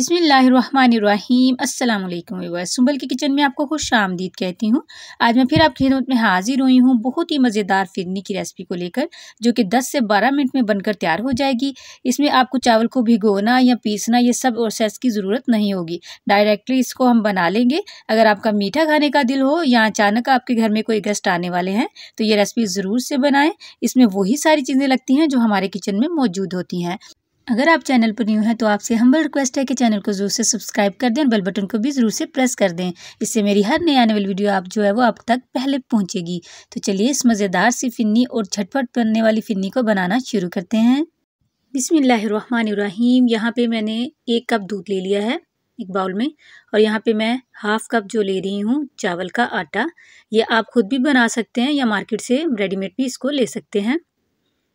अस्सलाम वालेकुम व्यूवर्स सुंबल के किचन में आपको खुश आमदीद कहती हूँ आज मैं फिर आपकी खिदमत में हाजिर हुई हूँ बहुत ही मज़ेदार फिरनी की रेसिपी को लेकर जो कि 10 से 12 मिनट में बनकर तैयार हो जाएगी इसमें आपको चावल को भिगोना या पीसना ये सब प्रोसेस की ज़रूरत नहीं होगी डायरेक्टली इसको हम बना लेंगे अगर आपका मीठा खाने का दिल हो या अचानक आपके घर में कोई गेस्ट आने वाले हैं तो ये रेसिपी ज़रूर से बनाएँ इसमें वही सारी चीज़ें लगती हैं जो हमारे किचन में मौजूद होती हैं अगर आप चैनल पर न्यू हैं तो आपसे हम्बल रिक्वेस्ट है कि चैनल को जरूर से सब्सक्राइब कर दें और बेल बटन को भी ज़रूर से प्रेस कर दें इससे मेरी हर नई आने वाली वीडियो आप जो है वो आप तक पहले पहुंचेगी तो चलिए इस मज़ेदार सी फिन्नी और झटपट बनने वाली फिन्नी को बनाना शुरू करते हैं बिसमीम यहाँ पर मैंने एक कप दूध ले लिया है एक बाउल में और यहाँ पे मैं हाफ़ कप जो ले रही हूँ चावल का आटा ये आप खुद भी बना सकते हैं या मार्केट से रेडीमेड भी इसको ले सकते हैं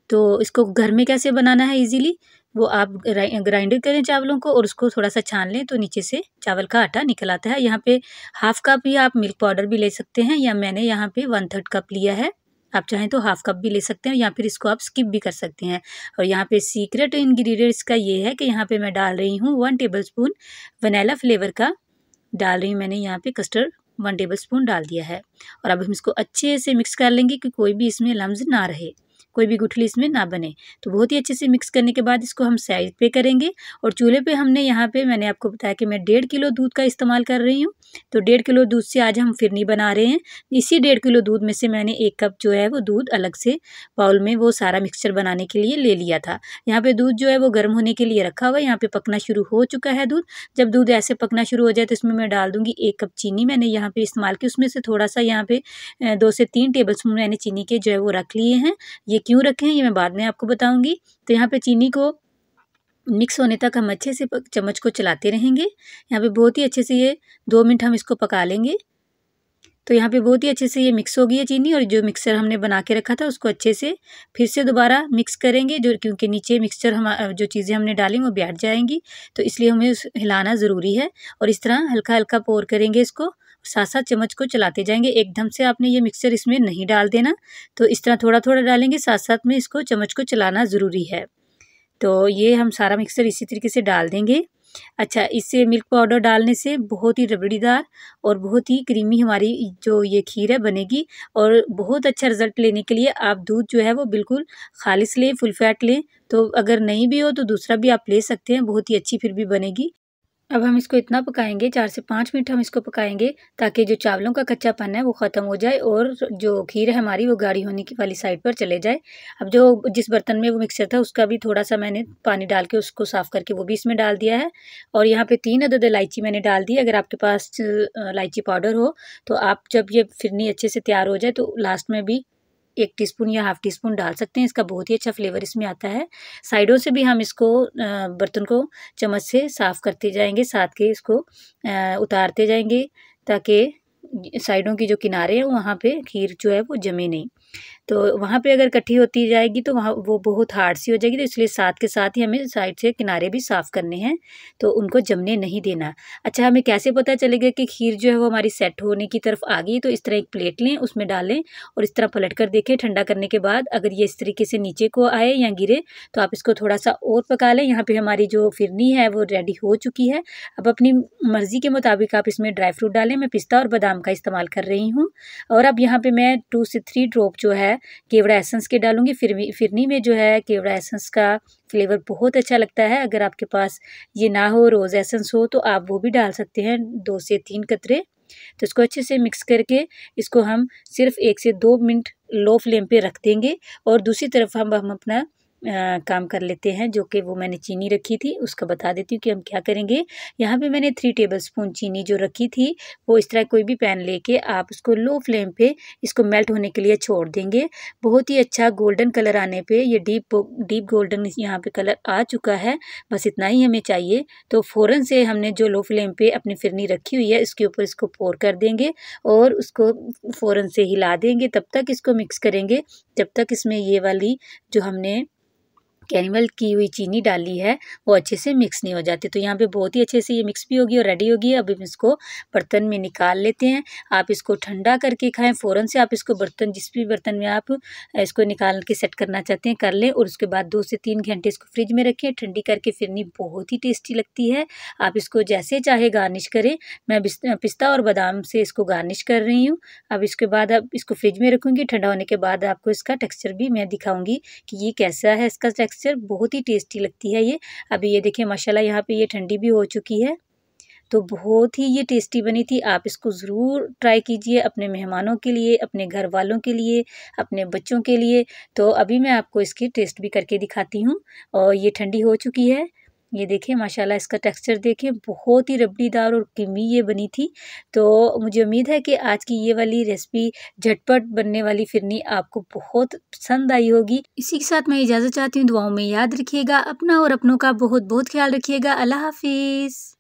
तो इसको घर में कैसे बनाना है ईज़िली वो आप ग्राइंडर करें चावलों को और उसको थोड़ा सा छान लें तो नीचे से चावल का आटा निकल आता है यहाँ पे हाफ़ कप ही आप मिल्क पाउडर भी ले सकते हैं या मैंने यहाँ पे वन थर्ड कप लिया है आप चाहें तो हाफ़ कप भी ले सकते हैं या फिर इसको आप स्किप भी कर सकते हैं और यहाँ पे सीक्रेट इन्ग्रीडियंट्स का ये है कि यहाँ पे मैं डाल रही हूँ one tablespoon vanilla flavour का डाल रही हूँ मैंने यहाँ पे कस्टर्ड वन टेबल स्पून डाल दिया है और अब हम इसको अच्छे से मिक्स कर लेंगे कि कोई भी इसमें लम्ब ना रहे कोई भी गुठली इसमें ना बने तो बहुत ही अच्छे से मिक्स करने के बाद इसको हम साइड पे करेंगे और चूल्हे पे हमने यहाँ पे मैंने आपको बताया कि मैं डेढ़ किलो दूध का इस्तेमाल कर रही हूँ तो डेढ़ किलो दूध से आज हम फिरनी बना रहे हैं इसी डेढ़ किलो दूध में से मैंने एक कप जो है वो दूध अलग से बाउल में वो सारा मिक्सचर बनाने के लिए ले लिया था यहाँ पर दूध जो है वो गर्म होने के लिए रखा हुआ है यहाँ पर पकना शुरू हो चुका है दूध जब दूध ऐसे पकना शुरू हो जाए तो इसमें मैं डाल दूँगी एक कप चीनी मैंने यहाँ पर इस्तेमाल की उसमें से थोड़ा सा यहाँ पे दो से तीन टेबल मैंने चीनी के जो है वो रख लिए हैं ये क्यों रखे हैं ये मैं बाद में आपको बताऊँगी तो यहाँ पर चीनी को मिक्स होने तक हम अच्छे से चम्मच को चलाते रहेंगे यहाँ पे बहुत ही अच्छे से ये दो मिनट हम इसको पका लेंगे तो यहाँ पे बहुत ही अच्छे से ये मिक्स हो गई है चीनी और जो मिक्सर हमने बना के रखा था उसको अच्छे से फिर से दोबारा मिक्स करेंगे जो क्योंकि नीचे मिक्सचर हम जो चीज़ें हमने डाली वो बैठ जाएंगी तो इसलिए हमें हिलाना ज़रूरी है और इस तरह हल्का हल्का पोर करेंगे इसको साथ साथ चम्मच को चलाते जाएंगे एकदम से आपने ये मिक्सचर इसमें नहीं डाल देना तो इस तरह थोड़ा थोड़ा डालेंगे साथ साथ में इसको चम्मच को चलाना ज़रूरी है तो ये हम सारा मिक्सर इसी तरीके से डाल देंगे अच्छा इससे मिल्क पाउडर डालने से बहुत ही रबड़ीदार और बहुत ही क्रीमी हमारी जो ये खीर है बनेगी और बहुत अच्छा रिजल्ट लेने के लिए आप दूध जो है वो बिल्कुल खालिश लें फुल फैट लें तो अगर नहीं भी हो तो दूसरा भी आप ले सकते हैं बहुत ही अच्छी फिर भी बनेगी अब हम इसको इतना पकाएंगे चार से पाँच मिनट हम इसको पकाएंगे ताकि जो चावलों का कच्चापन है वो ख़त्म हो जाए और जो खीर है हमारी वो गाढ़ी होने की वाली साइड पर चले जाए अब जो जिस बर्तन में वो मिक्सर था उसका भी थोड़ा सा मैंने पानी डाल के उसको साफ़ करके वो भी इसमें डाल दिया है और यहाँ पर तीन अदद इलायची मैंने डाल दी अगर आपके पास इलायची पाउडर हो तो आप जब ये फिरनी अच्छे से तैयार हो जाए तो लास्ट में भी एक टीस्पून या हाफ़ टी स्पून डाल सकते हैं इसका बहुत ही अच्छा फ्लेवर इसमें आता है साइडों से भी हम इसको बर्तन को चम्मच से साफ़ करते जाएंगे साथ के इसको उतारते जाएंगे ताकि साइडों की जो किनारे हैं वहाँ पे खीर जो है वो जमे नहीं तो वहाँ पे अगर इकट्ठी होती जाएगी तो वहाँ वो बहुत हार्ड सी हो जाएगी तो इसलिए साथ के साथ ही हमें साइड से किनारे भी साफ़ करने हैं तो उनको जमने नहीं देना अच्छा हमें कैसे पता चलेगा कि खीर जो है वो हमारी सेट होने की तरफ आ गई तो इस तरह एक प्लेट लें उसमें डालें और इस तरह पलट कर देखें ठंडा करने के बाद अगर ये इस तरीके से नीचे को आए या गिरे तो आप इसको थोड़ा सा और पका लें यहाँ पर हमारी जो फिरनी है वो रेडी हो चुकी है अब अपनी मर्ज़ी के मुताबिक आप इसमें ड्राई फ्रूट डालें मैं पिस्ता और बादाम का इस्तेमाल कर रही हूँ और अब यहाँ पर मैं टू से थ्री ड्रॉप जो है केवड़ा एसेंस के डालूँगी फिर फिरनी में जो है केवड़ा एसेंस का फ्लेवर बहुत अच्छा लगता है अगर आपके पास ये ना हो रोज़ एसेंस हो तो आप वो भी डाल सकते हैं दो से तीन कतरे तो इसको अच्छे से मिक्स करके इसको हम सिर्फ एक से दो मिनट लो फ्लेम पे रख देंगे और दूसरी तरफ हम हम अपना आ, काम कर लेते हैं जो कि वो मैंने चीनी रखी थी उसका बता देती हूँ कि हम क्या करेंगे यहाँ पे मैंने थ्री टेबल स्पून चीनी जो रखी थी वो इस तरह कोई भी पैन लेके आप उसको लो फ्लेम पे इसको मेल्ट होने के लिए छोड़ देंगे बहुत ही अच्छा गोल्डन कलर आने पर ये डीप डीप गोल्डन यहाँ पर कलर आ चुका है बस इतना ही हमें चाहिए तो फ़ौरन से हमने जो लो फ्लेम पर अपनी फिरनी रखी हुई है इसके ऊपर इसको पोर कर देंगे और उसको फ़ौरन से हिला देंगे तब तक इसको मिक्स करेंगे जब तक इसमें ये वाली जो हमने कैनिमल की हुई चीनी डाली है वो अच्छे से मिक्स नहीं हो जाती तो यहाँ पे बहुत ही अच्छे से ये मिक्स भी होगी और रेडी होगी अब हम इसको बर्तन में निकाल लेते हैं आप इसको ठंडा करके खाएं फ़ौरन से आप इसको बर्तन जिस भी बर्तन में आप इसको निकाल के सेट करना चाहते हैं कर लें और उसके बाद दो से तीन घंटे इसको फ्रिज में रखें ठंडी करके फिरनी बहुत ही टेस्टी लगती है आप इसको जैसे चाहे गार्निश करें मैं पिस्ता और बादाम से इसको गार्निश कर रही हूँ अब इसके बाद अब इसको फ्रिज में रखूँगी ठंडा होने के बाद आपको इसका टेक्स्चर भी मैं दिखाऊँगी कि ये कैसा है इसका टेक्स मिक्सचर बहुत ही टेस्टी लगती है ये अभी ये देखिए माशाल्लाह यहाँ पे ये ठंडी भी हो चुकी है तो बहुत ही ये टेस्टी बनी थी आप इसको ज़रूर ट्राई कीजिए अपने मेहमानों के लिए अपने घर वालों के लिए अपने बच्चों के लिए तो अभी मैं आपको इसकी टेस्ट भी करके दिखाती हूँ और ये ठंडी हो चुकी है ये देखिए माशाल्लाह इसका टेक्सचर देखिए बहुत ही रबड़ीदार और किमी ये बनी थी तो मुझे उम्मीद है कि आज की ये वाली रेसिपी झटपट बनने वाली फिरनी आपको बहुत पसंद आई होगी इसी के साथ मैं इजाज़त चाहती हूँ दुआओं में याद रखिएगा अपना और अपनों का बहुत बहुत ख्याल रखिएगा अल्लाह हाफिज़